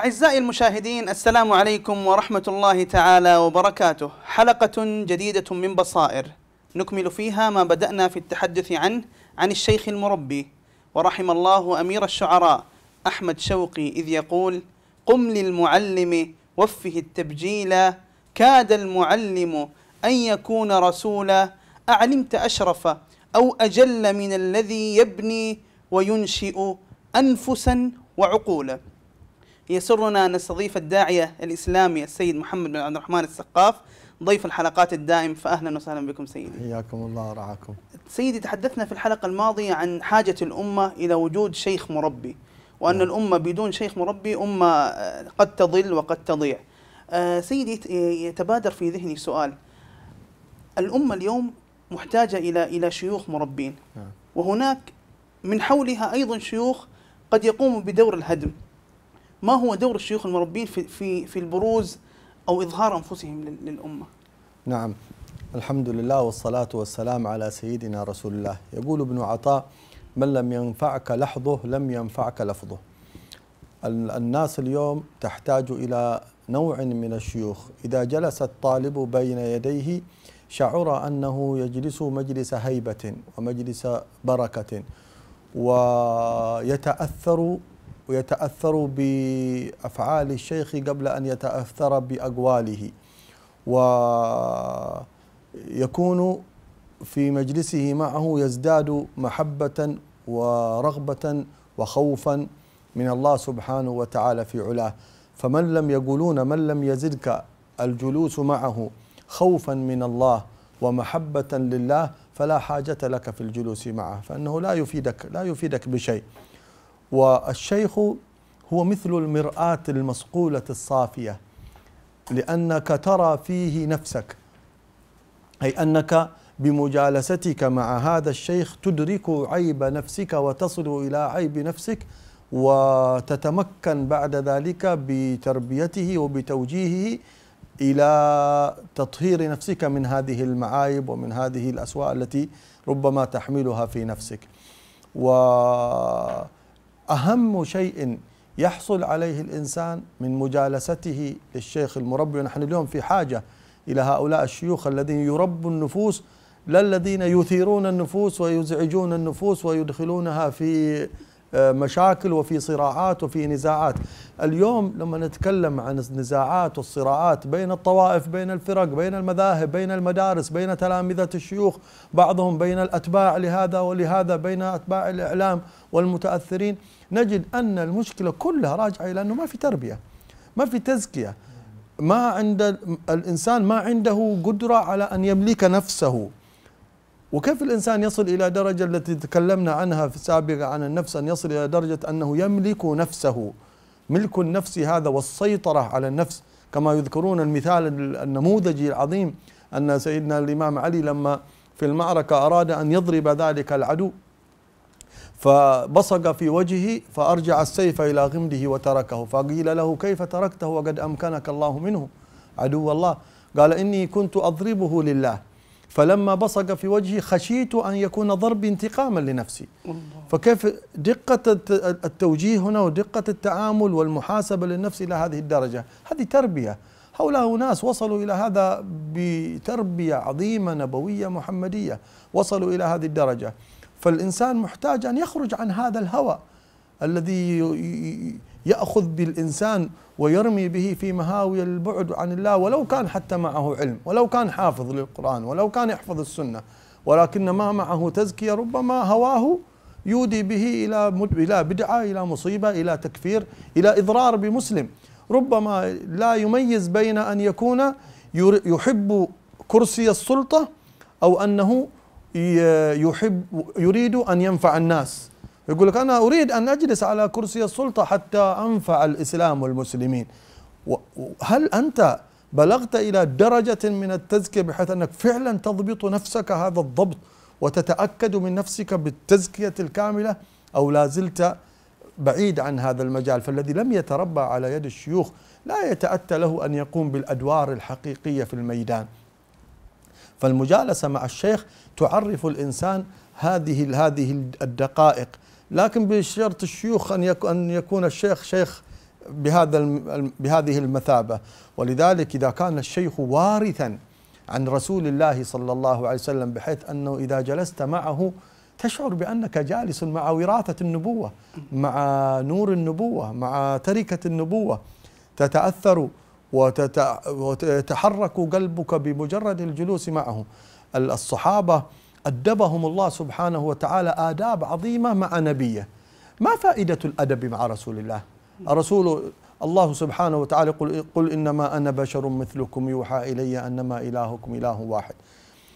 أعزائي المشاهدين السلام عليكم ورحمة الله تعالى وبركاته حلقة جديدة من بصائر نكمل فيها ما بدأنا في التحدث عنه عن الشيخ المربي ورحم الله أمير الشعراء أحمد شوقي إذ يقول قم للمعلم وفه التبجيلا كاد المعلم أن يكون رسولا أعلمت أشرف أو أجل من الذي يبني وينشئ أنفسا وعقولا يسرنا أن نستضيف الداعية الإسلامي السيد محمد بن عبد الرحمن السقاف ضيف الحلقات الدائم فأهلا وسهلا بكم سيدي حياكم الله ورعاكم سيدي تحدثنا في الحلقة الماضية عن حاجة الأمة إلى وجود شيخ مربي وأن م. نعم. الأمة بدون شيخ مربي أمة آه، قد تضل وقد تضيع آه، سيدي يتبادر في ذهني سؤال الأمة اليوم محتاجة إلى إلى شيوخ مربين نعم. وهناك من حولها أيضا شيوخ قد يقوموا بدور الهدم ما هو دور الشيوخ المربين في في في البروز او اظهار انفسهم للامه؟ نعم الحمد لله والصلاه والسلام على سيدنا رسول الله يقول ابن عطاء من لم ينفعك لحظه لم ينفعك لفظه الناس اليوم تحتاج الى نوع من الشيوخ اذا جلس الطالب بين يديه شعر انه يجلس مجلس هيبه ومجلس بركه ويتاثر ويتأثر بأفعال الشيخ قبل أن يتأثر بأقواله ويكون في مجلسه معه يزداد محبة ورغبة وخوفا من الله سبحانه وتعالى في علاه فمن لم يقولون من لم يزدك الجلوس معه خوفا من الله ومحبة لله فلا حاجة لك في الجلوس معه فإنه لا يفيدك لا يفيدك بشيء والشيخ هو مثل المرآة المصقولة الصافية لأنك ترى فيه نفسك أي أنك بمجالستك مع هذا الشيخ تدرك عيب نفسك وتصل إلى عيب نفسك وتتمكن بعد ذلك بتربيته وبتوجيهه إلى تطهير نفسك من هذه المعايب ومن هذه الأسواء التي ربما تحملها في نفسك و أهم شيء يحصل عليه الإنسان من مجالسته للشيخ المربي ونحن اليوم في حاجة إلى هؤلاء الشيوخ الذين يربوا النفوس لا الذين يثيرون النفوس ويزعجون النفوس ويدخلونها في آه، مشاكل وفي صراعات وفي نزاعات اليوم لما نتكلم عن النزاعات والصراعات بين الطوائف بين الفرق بين المذاهب بين المدارس بين تلامذة الشيوخ بعضهم بين الأتباع لهذا ولهذا بين أتباع الإعلام والمتاثرين نجد ان المشكله كلها راجعه الى انه ما في تربيه ما في تزكيه ما عند الانسان ما عنده قدره على ان يملك نفسه وكيف الانسان يصل الى درجه التي تكلمنا عنها في السابقه عن النفس ان يصل الى درجه انه يملك نفسه ملك النفس هذا والسيطره على النفس كما يذكرون المثال النموذجي العظيم ان سيدنا الامام علي لما في المعركه اراد ان يضرب ذلك العدو فبصق في وجهه فأرجع السيف إلى غمده وتركه فقيل له كيف تركته وقد أمكنك الله منه عدو الله قال إني كنت أضربه لله فلما بصق في وجهي خشيت أن يكون ضربي انتقاما لنفسي فكيف دقة التوجيه هنا ودقة التعامل والمحاسبة للنفس إلى هذه الدرجة هذه تربية هؤلاء ناس وصلوا إلى هذا بتربية عظيمة نبوية محمدية وصلوا إلى هذه الدرجة فالإنسان محتاج أن يخرج عن هذا الهوى الذي يأخذ بالإنسان ويرمي به في مهاوي البعد عن الله ولو كان حتى معه علم ولو كان حافظ للقرآن ولو كان يحفظ السنة ولكن ما معه تزكية ربما هواه يودي به إلى إلى بدعة إلى مصيبة إلى تكفير إلى إضرار بمسلم ربما لا يميز بين أن يكون يحب كرسي السلطة أو أنه يحب يريد أن ينفع الناس يقول لك أنا أريد أن أجلس على كرسي السلطة حتى أنفع الإسلام والمسلمين هل أنت بلغت إلى درجة من التزكية بحيث أنك فعلا تضبط نفسك هذا الضبط وتتأكد من نفسك بالتزكية الكاملة أو لا زلت بعيد عن هذا المجال فالذي لم يتربى على يد الشيوخ لا يتأتى له أن يقوم بالأدوار الحقيقية في الميدان فالمجالسة مع الشيخ تعرف الإنسان هذه هذه الدقائق لكن بشرط الشيوخ أن أن يكون الشيخ شيخ بهذا بهذه المثابة ولذلك إذا كان الشيخ وارثا عن رسول الله صلى الله عليه وسلم بحيث أنه إذا جلست معه تشعر بأنك جالس مع وراثة النبوة مع نور النبوة مع تركة النبوة تتأثر ويتحرك قلبك بمجرد الجلوس معهم الصحابة أدبهم الله سبحانه وتعالى آداب عظيمة مع نبيه ما فائدة الأدب مع رسول الله رسول الله سبحانه وتعالى قل, قل إنما أنا بشر مثلكم يوحى إلي أنما إلهكم إله واحد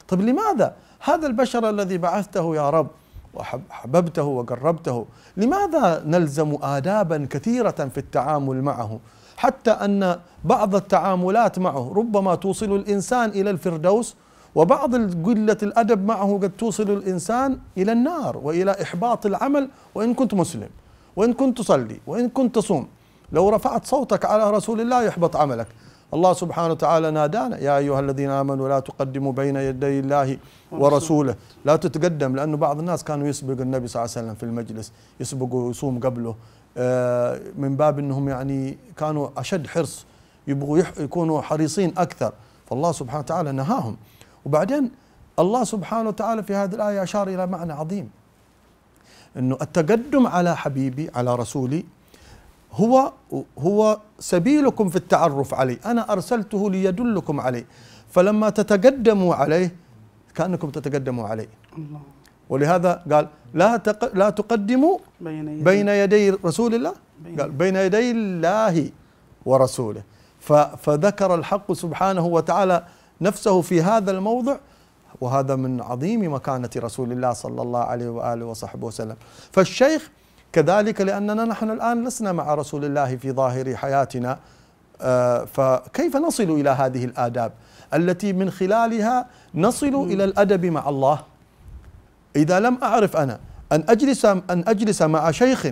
طب لماذا هذا البشر الذي بعثته يا رب وحببته وقربته لماذا نلزم آدابا كثيرة في التعامل معه حتى أن بعض التعاملات معه ربما توصل الإنسان إلى الفردوس وبعض قلة الأدب معه قد توصل الإنسان إلى النار وإلى إحباط العمل وإن كنت مسلم وإن كنت تصلي وإن كنت تصوم لو رفعت صوتك على رسول الله يحبط عملك الله سبحانه وتعالى نادانا يا أيها الذين آمنوا لا تقدموا بين يدي الله ورسوله لا تتقدم لأنه بعض الناس كانوا يسبق النبي صلى الله عليه وسلم في المجلس يسبقه ويصوم قبله آه، من باب انهم يعني كانوا اشد حرص يبغوا يكونوا حريصين اكثر فالله سبحانه وتعالى نهاهم وبعدين الله سبحانه وتعالى في هذه الايه اشار الى معنى عظيم انه التقدم على حبيبي على رسولي هو هو سبيلكم في التعرف عليه انا ارسلته ليدلكم عليه فلما تتقدموا عليه كانكم تتقدموا عليه الله ولهذا قال لا تق... لا تقدموا بين يدي, رسول الله بين قال بين يدي الله ورسوله ف... فذكر الحق سبحانه وتعالى نفسه في هذا الموضع وهذا من عظيم مكانة رسول الله صلى الله عليه وآله وصحبه وسلم فالشيخ كذلك لأننا نحن الآن لسنا مع رسول الله في ظاهر حياتنا آه، فكيف نصل إلى هذه الآداب التي من خلالها نصل إلى الأدب مع الله إذا لم أعرف أنا أن أجلس أن أجلس مع شيخ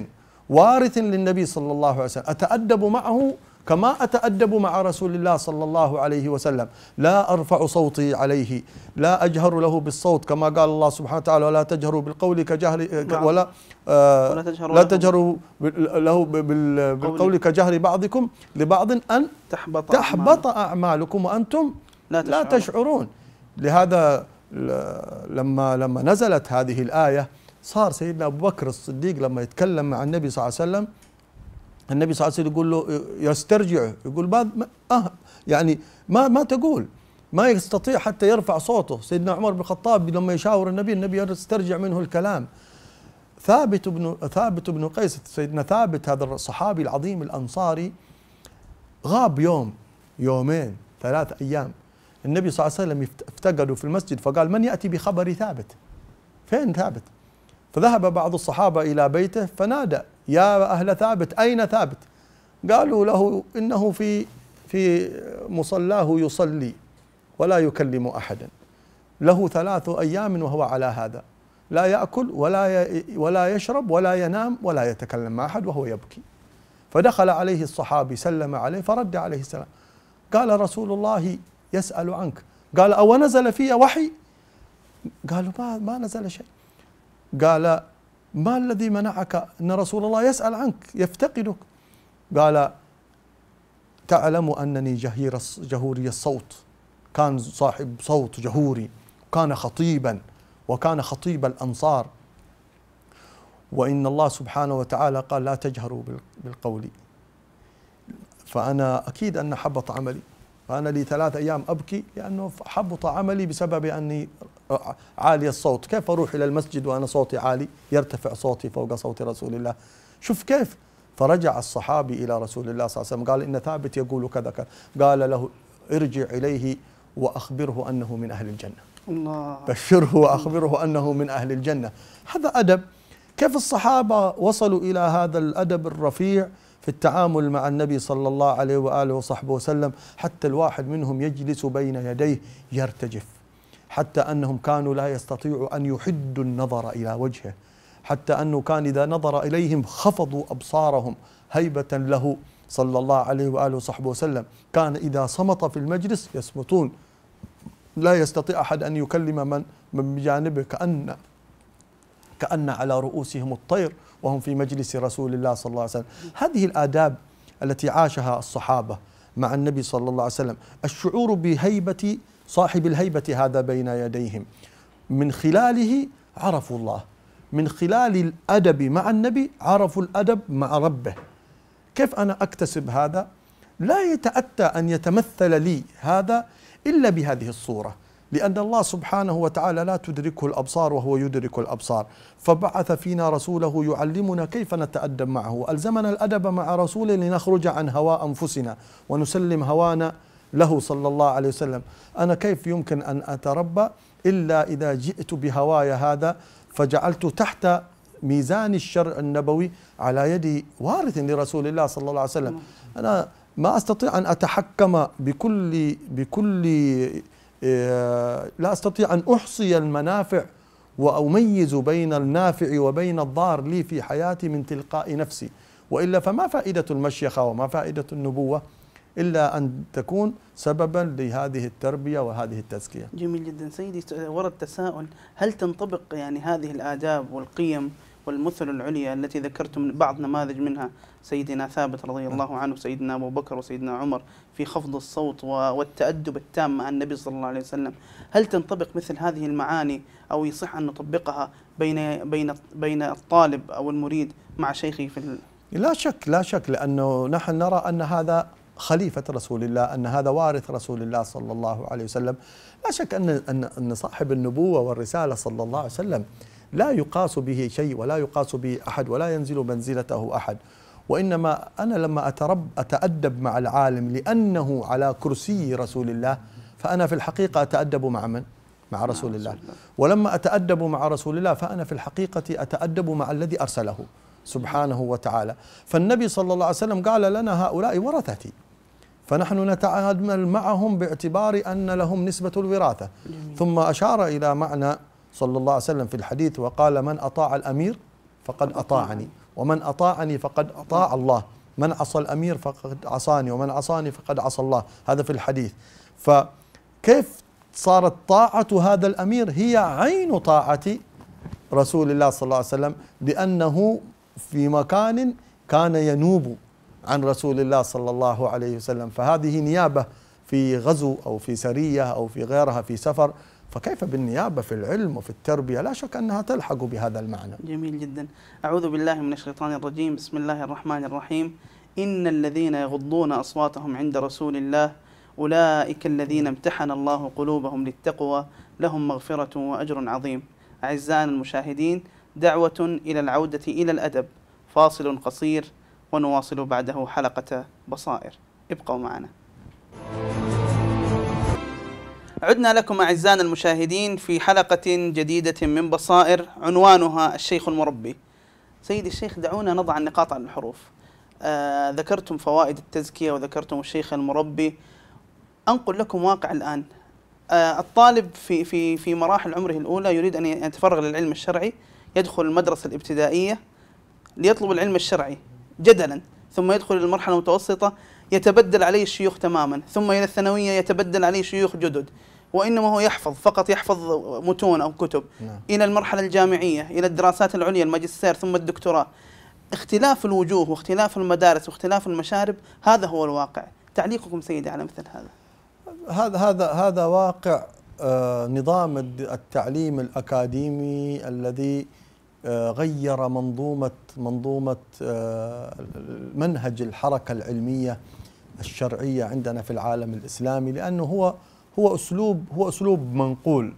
وارث للنبي صلى الله عليه وسلم أتأدب معه كما أتأدب مع رسول الله صلى الله عليه وسلم لا أرفع صوتي عليه لا أجهر له بالصوت كما قال الله سبحانه وتعالى ولا تجهروا بالقول كجهر نعم. ولا آه لا تجهروا له بالقول كجهر بعضكم لبعض أن تحبط, تحبط أعمالكم وأنتم لا تشعرون, لا تشعرون. لهذا لما لما نزلت هذه الآية صار سيدنا أبو بكر الصديق لما يتكلم مع النبي صلى الله عليه وسلم النبي صلى الله عليه وسلم يقول له يسترجعه يقول بعد آه يعني ما ما تقول ما يستطيع حتى يرفع صوته سيدنا عمر بن الخطاب لما يشاور النبي النبي يسترجع منه الكلام ثابت بن ثابت بن قيس سيدنا ثابت هذا الصحابي العظيم الأنصاري غاب يوم يومين ثلاث أيام النبي صلى الله عليه وسلم افتقدوا في المسجد فقال من يأتي بخبر ثابت فين ثابت فذهب بعض الصحابة إلى بيته فنادى يا أهل ثابت أين ثابت قالوا له إنه في في مصلاه يصلي ولا يكلم أحدا له ثلاث أيام وهو على هذا لا يأكل ولا ولا يشرب ولا ينام ولا يتكلم مع أحد وهو يبكي فدخل عليه الصحابي سلم عليه فرد عليه السلام قال رسول الله يسأل عنك قال أو نزل في وحي قالوا ما, ما نزل شيء قال ما الذي منعك أن رسول الله يسأل عنك يفتقدك قال تعلم أنني جهير جهوري الصوت كان صاحب صوت جهوري كان خطيبا وكان خطيب الأنصار وإن الله سبحانه وتعالى قال لا تجهروا بالقول فأنا أكيد أن حبط عملي فأنا لي ثلاث أيام أبكي لأنه حبط عملي بسبب أني عالي الصوت كيف أروح إلى المسجد وأنا صوتي عالي يرتفع صوتي فوق صوت رسول الله شوف كيف فرجع الصحابي إلى رسول الله صلى الله عليه وسلم قال إن ثابت يقول كذا كذا قال له ارجع إليه وأخبره أنه من أهل الجنة الله بشره وأخبره أنه من أهل الجنة هذا أدب كيف الصحابة وصلوا إلى هذا الأدب الرفيع في التعامل مع النبي صلى الله عليه وآله وصحبه وسلم حتى الواحد منهم يجلس بين يديه يرتجف حتى أنهم كانوا لا يستطيعوا أن يحدوا النظر إلى وجهه حتى أنه كان إذا نظر إليهم خفضوا أبصارهم هيبة له صلى الله عليه وآله وصحبه وسلم كان إذا صمت في المجلس يصمتون لا يستطيع أحد أن يكلم من من بجانبه كأن كأن على رؤوسهم الطير وهم في مجلس رسول الله صلى الله عليه وسلم هذه الآداب التي عاشها الصحابة مع النبي صلى الله عليه وسلم الشعور بهيبة صاحب الهيبة هذا بين يديهم من خلاله عرفوا الله من خلال الأدب مع النبي عرفوا الأدب مع ربه كيف أنا أكتسب هذا؟ لا يتأتى أن يتمثل لي هذا إلا بهذه الصورة لأن الله سبحانه وتعالى لا تدركه الأبصار وهو يدرك الأبصار فبعث فينا رسوله يعلمنا كيف نتأدب معه ألزمنا الأدب مع رسوله لنخرج عن هوى أنفسنا ونسلم هوانا له صلى الله عليه وسلم أنا كيف يمكن أن أتربى إلا إذا جئت بهوايا هذا فجعلت تحت ميزان الشرع النبوي على يد وارث لرسول الله صلى الله عليه وسلم أنا ما استطيع ان اتحكم بكل بكل إيه، لا أستطيع أن أحصي المنافع وأميز بين النافع وبين الضار لي في حياتي من تلقاء نفسي وإلا فما فائدة المشيخة وما فائدة النبوة إلا أن تكون سببا لهذه التربية وهذه التزكية جميل جدا سيدي ورد تساؤل هل تنطبق يعني هذه الآداب والقيم والمثل العليا التي ذكرتم بعض نماذج منها سيدنا ثابت رضي نعم. الله عنه سيدنا أبو بكر وسيدنا عمر في خفض الصوت والتأدب التام مع النبي صلى الله عليه وسلم هل تنطبق مثل هذه المعاني أو يصح أن نطبقها بين بين بين الطالب أو المريد مع شيخه في ال... لا شك لا شك لأنه نحن نرى أن هذا خليفة رسول الله أن هذا وارث رسول الله صلى الله عليه وسلم لا شك أن أن صاحب النبوة والرسالة صلى الله عليه وسلم لا يقاس به شيء ولا يقاس به أحد ولا ينزل منزلته أحد وإنما أنا لما أترب أتأدب مع العالم لأنه على كرسي رسول الله فأنا في الحقيقة أتأدب مع من؟ مع رسول الله ولما أتأدب مع رسول الله فأنا في الحقيقة أتأدب مع الذي أرسله سبحانه وتعالى فالنبي صلى الله عليه وسلم قال لنا هؤلاء ورثتي فنحن نتعامل معهم باعتبار أن لهم نسبة الوراثة ثم أشار إلى معنى صلى الله عليه وسلم في الحديث وقال من أطاع الأمير فقد أطاعني ومن أطاعني فقد أطاع الله من عصى الأمير فقد عصاني ومن عصاني فقد عصى الله هذا في الحديث فكيف صارت طاعة هذا الأمير هي عين طاعة رسول الله صلى الله عليه وسلم لأنه في مكان كان ينوب عن رسول الله صلى الله عليه وسلم فهذه نيابة في غزو أو في سرية أو في غيرها في سفر فكيف بالنيابة في العلم وفي التربية لا شك أنها تلحق بهذا المعنى جميل جدا أعوذ بالله من الشيطان الرجيم بسم الله الرحمن الرحيم إن الذين يغضون أصواتهم عند رسول الله أولئك الذين امتحن الله قلوبهم للتقوى لهم مغفرة وأجر عظيم أعزائنا المشاهدين دعوة إلى العودة إلى الأدب فاصل قصير ونواصل بعده حلقة بصائر ابقوا معنا عدنا لكم أعزائنا المشاهدين في حلقة جديدة من بصائر عنوانها الشيخ المربي سيدي الشيخ دعونا نضع النقاط على الحروف آه ذكرتم فوائد التزكية وذكرتم الشيخ المربي أنقل لكم واقع الآن آه الطالب في, في, في مراحل عمره الأولى يريد أن يتفرغ للعلم الشرعي يدخل المدرسة الابتدائية ليطلب العلم الشرعي جدلا ثم يدخل المرحلة المتوسطة يتبدل عليه الشيوخ تماما ثم إلى الثانوية يتبدل عليه شيوخ جدد وإنما هو يحفظ فقط يحفظ متون أو كتب نعم. إلى المرحلة الجامعية إلى الدراسات العليا الماجستير ثم الدكتوراه اختلاف الوجوه واختلاف المدارس واختلاف المشارب هذا هو الواقع تعليقكم سيدي على مثل هذا هذا هذا هذا واقع آه، نظام التعليم الأكاديمي الذي آه، غير منظومة منظومة آه، منهج الحركة العلمية الشرعية عندنا في العالم الإسلامي لأنه هو هو أسلوب هو أسلوب منقول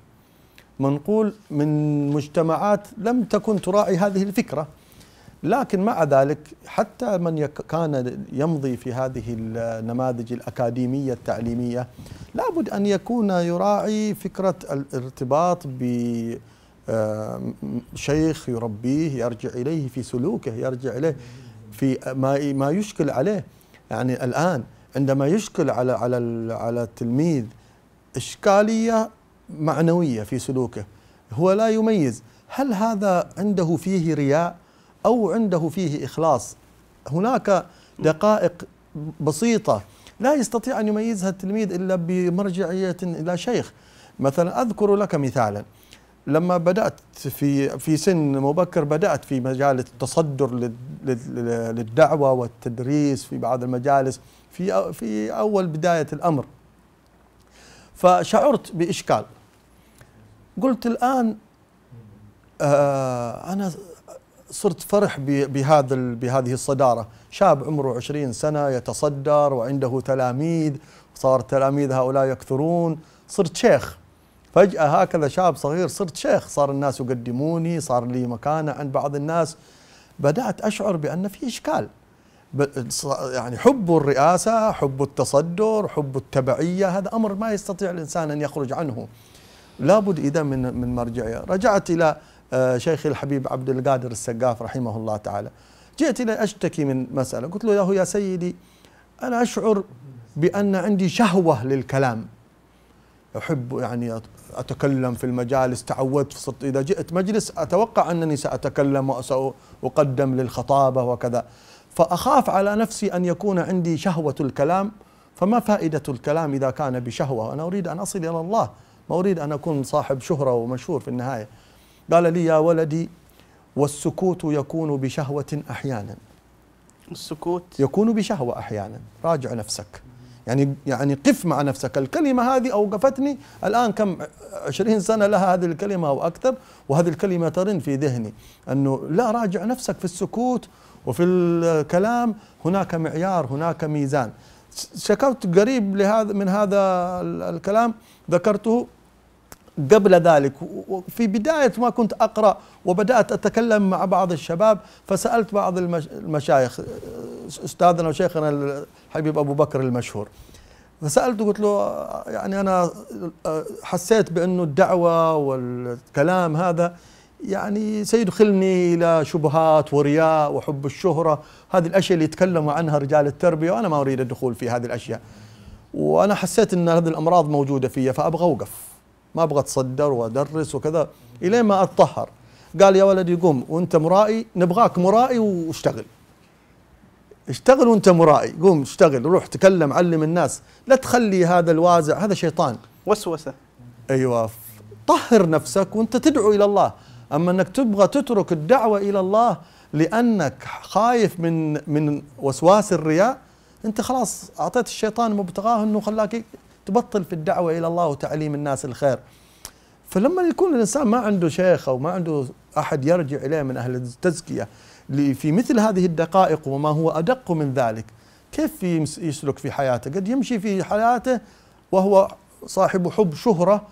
منقول من مجتمعات لم تكن تراعي هذه الفكرة لكن مع ذلك حتى من كان يمضي في هذه النماذج الأكاديمية التعليمية لابد أن يكون يراعي فكرة الارتباط ب آه، شيخ يربيه يرجع إليه في سلوكه يرجع إليه في ما ما يشكل عليه يعني الآن عندما يشكل على على على التلميذ إشكالية معنوية في سلوكه هو لا يميز هل هذا عنده فيه رياء أو عنده فيه إخلاص هناك دقائق بسيطة لا يستطيع أن يميزها التلميذ إلا بمرجعية إلى شيخ مثلا أذكر لك مثالا لما بدات في في سن مبكر بدات في مجال التصدر للدعوه والتدريس في بعض المجالس في في اول بدايه الامر فشعرت باشكال قلت الان آه انا صرت فرح بهذا بهذه الصداره شاب عمره 20 سنه يتصدر وعنده تلاميذ صار تلاميذ هؤلاء يكثرون صرت شيخ فجأة هكذا شاب صغير صرت شيخ صار الناس يقدموني صار لي مكانة عند بعض الناس بدأت أشعر بأن في إشكال يعني حب الرئاسة حب التصدر حب التبعية هذا أمر ما يستطيع الإنسان أن يخرج عنه لابد إذا من من مرجعية رجعت إلى آه، شيخي الحبيب عبد القادر السقاف رحمه الله تعالى جئت إلى أشتكي من مسألة قلت له يا سيدي أنا أشعر بأن عندي شهوة للكلام أحب يعني أتكلم في المجالس تعودت صرت إذا جئت مجلس أتوقع أنني سأتكلم وسأقدم للخطابة وكذا فأخاف على نفسي أن يكون عندي شهوة الكلام فما فائدة الكلام إذا كان بشهوة أنا أريد أن أصل إلى الله ما أريد أن أكون صاحب شهرة ومشهور في النهاية قال لي يا ولدي والسكوت يكون بشهوة أحيانا السكوت يكون بشهوة أحيانا راجع نفسك يعني يعني قف مع نفسك الكلمة هذه أوقفتني الآن كم 20 سنة لها هذه الكلمة أو أكثر وهذه الكلمة ترن في ذهني أنه لا راجع نفسك في السكوت وفي الكلام هناك معيار هناك ميزان شكوت قريب لهذا من هذا الكلام ذكرته قبل ذلك في بداية ما كنت أقرأ وبدأت أتكلم مع بعض الشباب فسألت بعض المشايخ أستاذنا وشيخنا الحبيب أبو بكر المشهور فسألته قلت له يعني أنا حسيت بأنه الدعوة والكلام هذا يعني سيدخلني إلى شبهات ورياء وحب الشهرة هذه الأشياء اللي يتكلموا عنها رجال التربية وأنا ما أريد الدخول في هذه الأشياء وأنا حسيت أن هذه الأمراض موجودة فيها فأبغى أوقف ما ابغى اتصدر وادرس وكذا الين ما اتطهر قال يا ولدي قم وانت مرائي نبغاك مرائي واشتغل اشتغل وانت مرائي قوم اشتغل روح تكلم علم الناس لا تخلي هذا الوازع هذا شيطان وسوسه ايوه طهر نفسك وانت تدعو الى الله اما انك تبغى تترك الدعوه الى الله لانك خايف من من وسواس الرياء انت خلاص اعطيت الشيطان مبتغاه انه خلاك تبطل في الدعوة إلى الله وتعليم الناس الخير فلما يكون الإنسان ما عنده شيخ أو ما عنده أحد يرجع إليه من أهل التزكية في مثل هذه الدقائق وما هو أدق من ذلك كيف يسلك في حياته قد يمشي في حياته وهو صاحب حب شهرة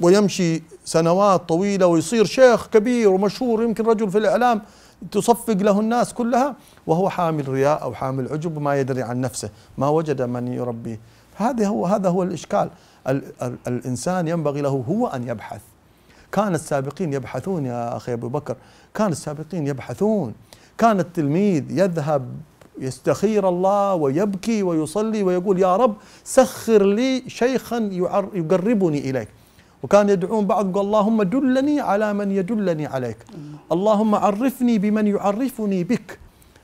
ويمشي سنوات طويلة ويصير شيخ كبير ومشهور يمكن رجل في الإعلام تصفق له الناس كلها وهو حامل رياء أو حامل عجب ما يدري عن نفسه ما وجد من يربيه هذا هو هذا هو الإشكال الإنسان ينبغي له هو أن يبحث كان السابقين يبحثون يا أخي أبو بكر كان السابقين يبحثون كان التلميذ يذهب يستخير الله ويبكي ويصلي ويقول يا رب سخر لي شيخا يقربني إليك وكان يدعون بعض يقول اللهم دلني على من يدلني عليك اللهم عرفني بمن يعرفني بك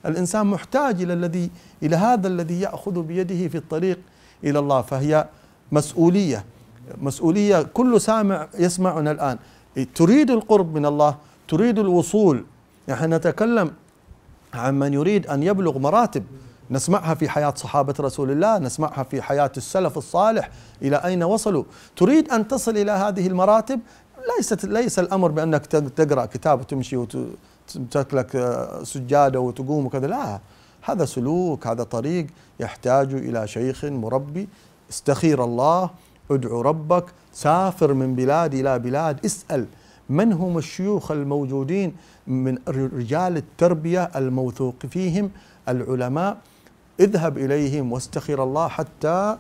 الإنسان محتاج إلى الذي إلى هذا الذي يأخذ بيده في الطريق إلى الله فهي مسؤولية مسؤولية كل سامع يسمعنا الآن تريد القرب من الله تريد الوصول نحن نتكلم عن من يريد أن يبلغ مراتب نسمعها في حياة صحابة رسول الله نسمعها في حياة السلف الصالح إلى أين وصلوا تريد أن تصل إلى هذه المراتب ليست ليس الأمر بأنك تقرأ كتاب وتمشي وتمسك لك سجادة وتقوم وكذا لا هذا سلوك هذا طريق يحتاج إلى شيخ مربي استخير الله ادعو ربك سافر من بلاد إلى بلاد اسأل من هم الشيوخ الموجودين من رجال التربية الموثوق فيهم العلماء اذهب إليهم واستخير الله حتى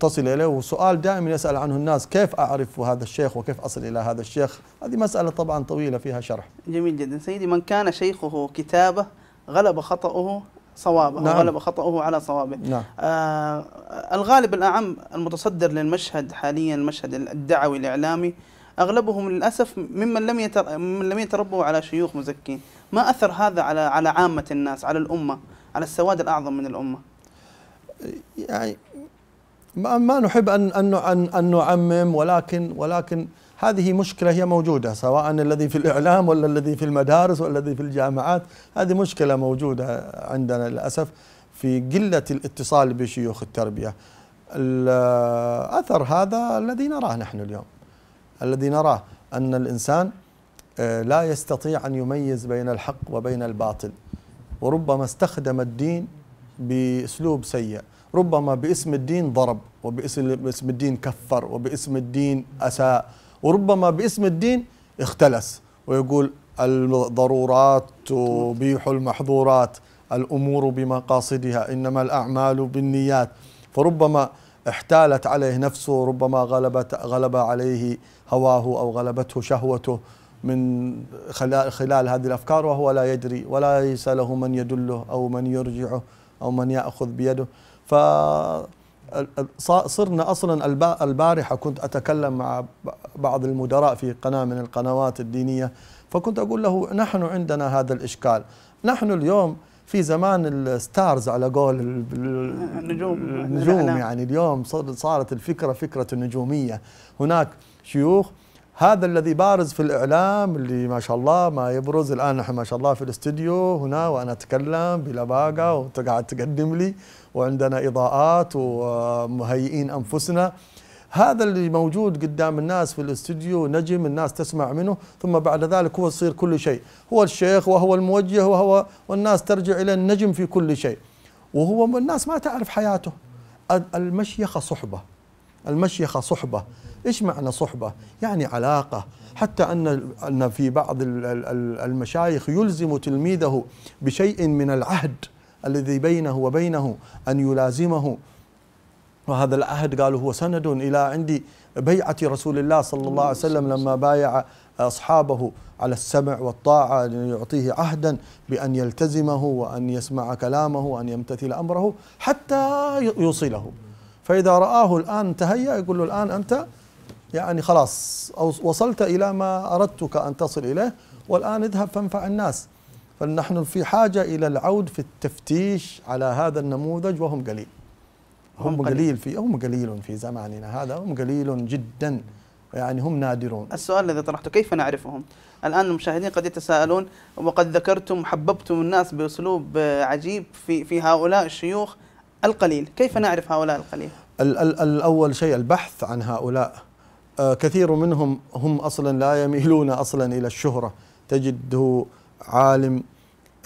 تصل إليه وسؤال دائما يسأل عنه الناس كيف أعرف هذا الشيخ وكيف أصل إلى هذا الشيخ هذه مسألة طبعا طويلة فيها شرح جميل جدا سيدي من كان شيخه كتابه غلب خطأه صوابه نعم. غلب خطأه على صوابه نعم. آه الغالب الأعم المتصدر للمشهد حاليا المشهد الدعوي الإعلامي أغلبهم للأسف ممن لم يتر... ممن لم يتربوا على شيوخ مزكين ما أثر هذا على على عامة الناس على الأمة على السواد الأعظم من الأمة يعني ما, ما نحب أن أن أن, أن نعمم ولكن ولكن هذه مشكلة هي موجودة سواء الذي في الإعلام ولا الذي في المدارس ولا الذي في الجامعات هذه مشكلة موجودة عندنا للأسف في قلة الاتصال بشيوخ التربية الأثر هذا الذي نراه نحن اليوم الذي نراه أن الإنسان آه، لا يستطيع أن يميز بين الحق وبين الباطل وربما استخدم الدين بأسلوب سيء ربما باسم الدين ضرب وباسم الدين كفر وباسم الدين أساء وربما باسم الدين اختلس ويقول الضرورات تبيح المحظورات الأمور بمقاصدها إنما الأعمال بالنيات فربما احتالت عليه نفسه ربما غلبت غلب عليه هواه أو غلبته شهوته من خلال, خلال هذه الأفكار وهو لا يدري وليس له من يدله أو من يرجعه أو من يأخذ بيده ف صرنا اصلا البارحه كنت اتكلم مع بعض المدراء في قناه من القنوات الدينيه فكنت اقول له نحن عندنا هذا الاشكال نحن اليوم في زمان الستارز على قول النجوم النجوم يعني اليوم صارت الفكره فكره النجوميه هناك شيوخ هذا الذي بارز في الإعلام اللي ما شاء الله ما يبرز الآن نحن ما شاء الله في الاستديو هنا وأنا أتكلم بلباقة وأنت قاعد تقدم لي وعندنا إضاءات ومهيئين أنفسنا هذا اللي موجود قدام الناس في الاستديو نجم الناس تسمع منه ثم بعد ذلك هو يصير كل شيء هو الشيخ وهو الموجه وهو والناس ترجع إلى النجم في كل شيء وهو الناس ما تعرف حياته المشيخة صحبة المشيخة صحبة إيش معنى صحبة؟ يعني علاقة حتى أن أن في بعض المشايخ يلزم تلميذه بشيء من العهد الذي بينه وبينه أن يلازمه وهذا العهد قالوا هو سند إلى عندي بيعة رسول الله صلى الله عليه وسلم لما بايع أصحابه على السمع والطاعة يعطيه عهدا بأن يلتزمه وأن يسمع كلامه وأن يمتثل أمره حتى يوصله فإذا رآه الآن تهيأ يقول له الآن أنت يعني خلاص أو وصلت إلى ما أردتك أن تصل إليه والآن اذهب فانفع الناس فنحن في حاجة إلى العود في التفتيش على هذا النموذج وهم قليل هم, هم قليل, قليل في هم قليل في زماننا هذا هم قليل جدا يعني هم نادرون السؤال الذي طرحته كيف نعرفهم؟ الآن المشاهدين قد يتساءلون وقد ذكرتم حببتم الناس بأسلوب عجيب في في هؤلاء الشيوخ القليل كيف نعرف هؤلاء القليل؟ ال ال الأول شيء البحث عن هؤلاء آه، كثير منهم هم أصلا لا يميلون أصلا إلى الشهرة تجده عالم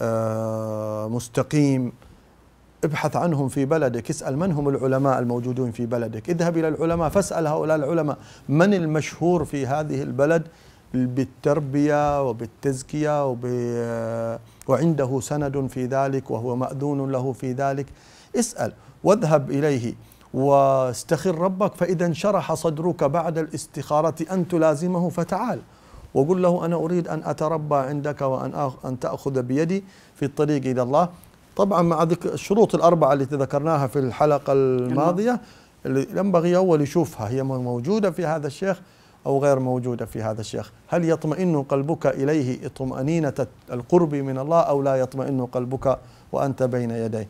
آه، مستقيم ابحث عنهم في بلدك اسأل من هم العلماء الموجودون في بلدك اذهب إلى العلماء فاسأل هؤلاء العلماء من المشهور في هذه البلد بالتربية وبالتزكية وب... وعنده سند في ذلك وهو مأذون له في ذلك اسأل واذهب إليه واستخر ربك فإذا انشرح صدرك بعد الاستخارة أن تلازمه فتعال وقل له أنا أريد أن أتربى عندك وأن أن تأخذ بيدي في الطريق إلى الله طبعا مع ذكر الشروط الأربعة التي ذكرناها في الحلقة الماضية اللي ينبغي أول يشوفها هي موجودة في هذا الشيخ أو غير موجودة في هذا الشيخ هل يطمئن قلبك إليه طمأنينة القرب من الله أو لا يطمئن قلبك وأنت بين يديه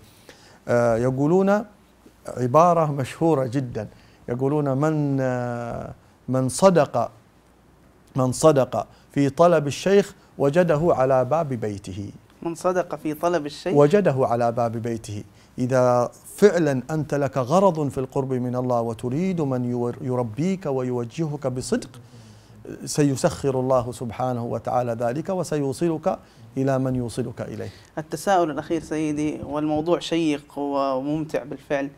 آه، يقولون عبارة مشهورة جدا يقولون من آه، من صدق من صدق في طلب الشيخ وجده على باب بيته من صدق في طلب الشيخ وجده على باب بيته إذا فعلا أنت لك غرض في القرب من الله وتريد من يربيك ويوجهك بصدق سيسخر الله سبحانه وتعالى ذلك وسيوصلك إلى من يوصلك إليه التساؤل الأخير سيدي والموضوع شيق وممتع بالفعل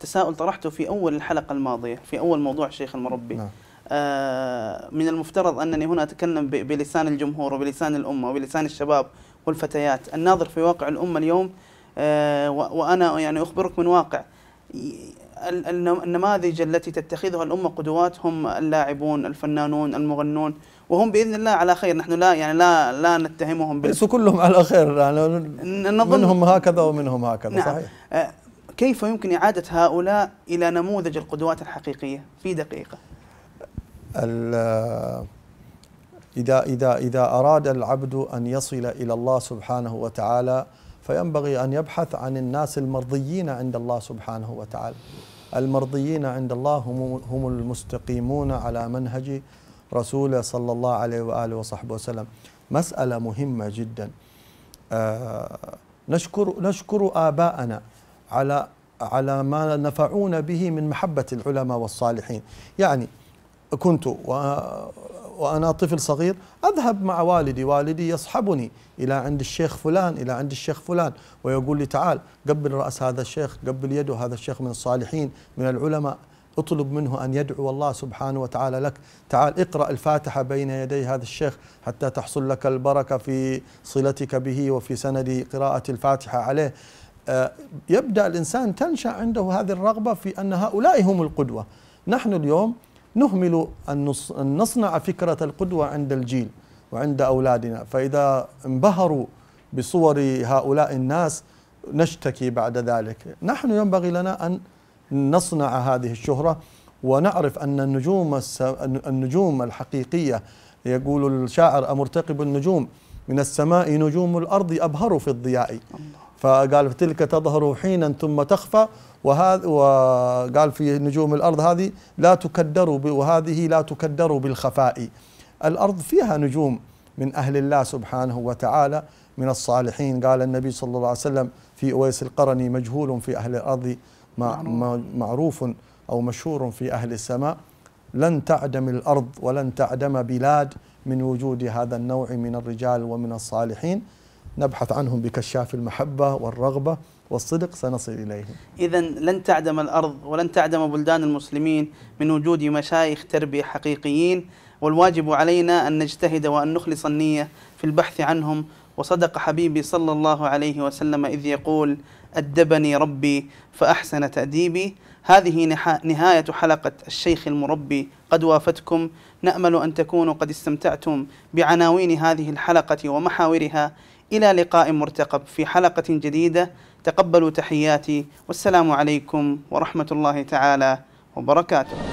تساؤل طرحته في أول الحلقة الماضية في أول موضوع شيخ المربي نعم. آه، من المفترض أنني هنا أتكلم بلسان الجمهور وبلسان الأمة وبلسان الشباب والفتيات الناظر في واقع الأمة اليوم آه، وأنا يعني أخبرك من واقع النماذج التي تتخذها الأمة قدوات هم اللاعبون الفنانون المغنون وهم باذن الله على خير نحن لا يعني لا لا نتهمهم بال... ليسوا كلهم على خير يعني نظن منهم هكذا ومنهم هكذا نعم. صحيح أه، كيف يمكن اعاده هؤلاء الى نموذج القدوات الحقيقيه في دقيقه إذا إذا إذا أراد العبد أن يصل إلى الله سبحانه وتعالى فينبغي أن يبحث عن الناس المرضيين عند الله سبحانه وتعالى المرضيين عند الله هم, هم المستقيمون على منهج رسوله صلى الله عليه وآله وصحبه وسلم مسألة مهمة جدا آه، نشكر, نشكر آباءنا على على ما نفعونا به من محبة العلماء والصالحين يعني كنت وأنا طفل صغير أذهب مع والدي والدي يصحبني إلى عند الشيخ فلان إلى عند الشيخ فلان ويقول لي تعال قبل رأس هذا الشيخ قبل يده هذا الشيخ من الصالحين من العلماء اطلب منه أن يدعو الله سبحانه وتعالى لك تعال اقرأ الفاتحة بين يدي هذا الشيخ حتى تحصل لك البركة في صلتك به وفي سند قراءة الفاتحة عليه آه، يبدأ الإنسان تنشأ عنده هذه الرغبة في أن هؤلاء هم القدوة نحن اليوم نهمل أن نصنع فكرة القدوة عند الجيل وعند أولادنا فإذا انبهروا بصور هؤلاء الناس نشتكي بعد ذلك نحن ينبغي لنا أن نصنع هذه الشهرة ونعرف أن النجوم النجوم الحقيقية يقول الشاعر أمرتقب النجوم من السماء نجوم الأرض أبهر في الضياء فقال تلك تظهر حينا ثم تخفى وهذا وقال في نجوم الأرض هذه لا تكدر وهذه لا تكدر بالخفاء الأرض فيها نجوم من أهل الله سبحانه وتعالى من الصالحين قال النبي صلى الله عليه وسلم في أويس القرني مجهول في أهل الأرض معروف أو مشهور في أهل السماء لن تعدم الأرض ولن تعدم بلاد من وجود هذا النوع من الرجال ومن الصالحين نبحث عنهم بكشاف المحبة والرغبة والصدق سنصل إليهم إذا لن تعدم الأرض ولن تعدم بلدان المسلمين من وجود مشايخ تربية حقيقيين والواجب علينا أن نجتهد وأن نخلص النية في البحث عنهم وصدق حبيبي صلى الله عليه وسلم إذ يقول أدبني ربي فأحسن تأديبي هذه نهاية حلقة الشيخ المربي قد وافتكم نأمل أن تكونوا قد استمتعتم بعناوين هذه الحلقة ومحاورها إلى لقاء مرتقب في حلقة جديدة تقبلوا تحياتي والسلام عليكم ورحمة الله تعالى وبركاته